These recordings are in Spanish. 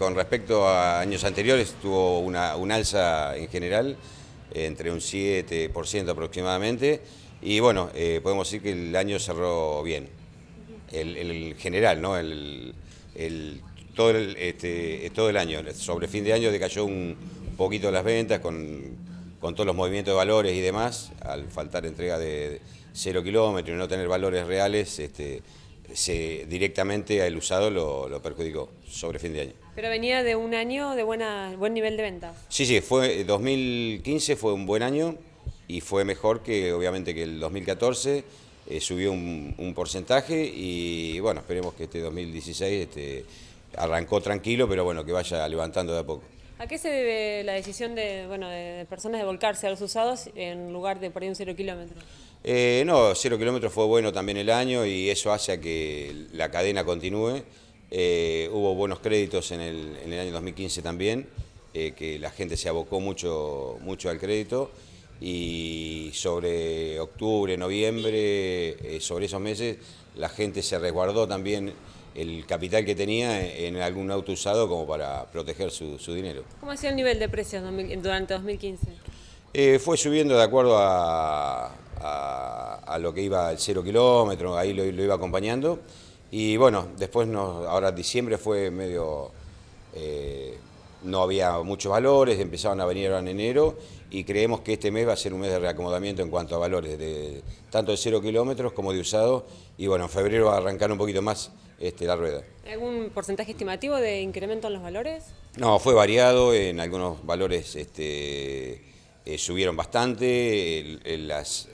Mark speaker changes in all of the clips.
Speaker 1: Con respecto a años anteriores, tuvo una, un alza en general eh, entre un 7% aproximadamente y bueno, eh, podemos decir que el año cerró bien, el, general, ¿no? El, todo, el, este, todo el año, sobre fin de año decayó un poquito las ventas con, todos los movimientos de valores y demás, al faltar entrega de, cero kilómetros y no tener valores reales, este, se, directamente al usado lo, perjudicó sobre fin de año.
Speaker 2: Pero venía de un año de buena, buen nivel de venta.
Speaker 1: Sí, sí, fue 2015 eh, fue un buen año y fue mejor que obviamente que el 2014, eh, subió un, porcentaje y bueno, esperemos que este 2016 este, arrancó tranquilo, pero bueno, que vaya levantando de a poco.
Speaker 2: ¿A qué se debe la decisión de, bueno, de personas de volcarse a los usados en lugar de perder un cero kilómetro?
Speaker 1: Eh, no, cero kilómetros fue bueno también el año y eso hace a que la cadena continúe. Eh, hubo buenos créditos en el, año 2015 también, eh, que la gente se abocó mucho, mucho al crédito y sobre octubre, noviembre, eh, sobre esos meses, la gente se resguardó también el capital que tenía en algún auto usado como para proteger su, dinero.
Speaker 2: ¿Cómo ha sido el nivel de precios durante 2015?
Speaker 1: Eh, fue subiendo de acuerdo a, lo que iba el cero kilómetro, ahí lo, iba acompañando. Y bueno, después ahora diciembre fue medio... Eh, no había muchos valores, empezaban a venir ahora en enero y creemos que este mes va a ser un mes de reacomodamiento en cuanto a valores, de, tanto de cero kilómetros como de usado, y bueno, en febrero va a arrancar un poquito más este, la rueda.
Speaker 2: ¿Algún porcentaje estimativo de incremento en los valores?
Speaker 1: No, fue variado, en algunos valores este, eh, subieron bastante, las,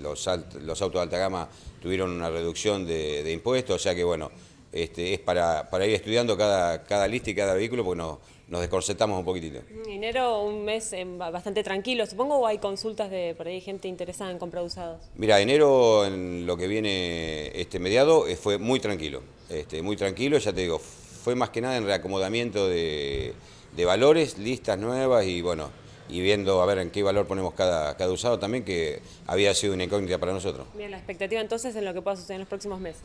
Speaker 1: los, autos de alta gama tuvieron una reducción de impuestos, o sea que bueno este, es para, ir estudiando cada, lista y cada vehículo porque nos, nos descorsetamos un poquitito.
Speaker 2: Enero, un mes em, bastante tranquilo, supongo, o hay consultas de por ahí gente interesada en comprar usados.
Speaker 1: Mira, enero, en lo que viene este mediado, eh, fue muy tranquilo, este, muy tranquilo, ya te digo, fue más que nada en reacomodamiento de, valores, listas nuevas y bueno, y viendo a ver en qué valor ponemos cada, cada usado también, que había sido una incógnita para nosotros.
Speaker 2: Bien, la expectativa entonces en lo que pueda suceder en los próximos meses.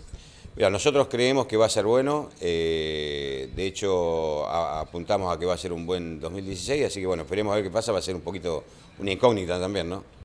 Speaker 1: Mira, nosotros creemos que va a ser bueno, eh, de hecho apuntamos a que va a ser un buen 2016, así que bueno, esperemos a ver qué pasa, va a ser un poquito una incógnita también, ¿no?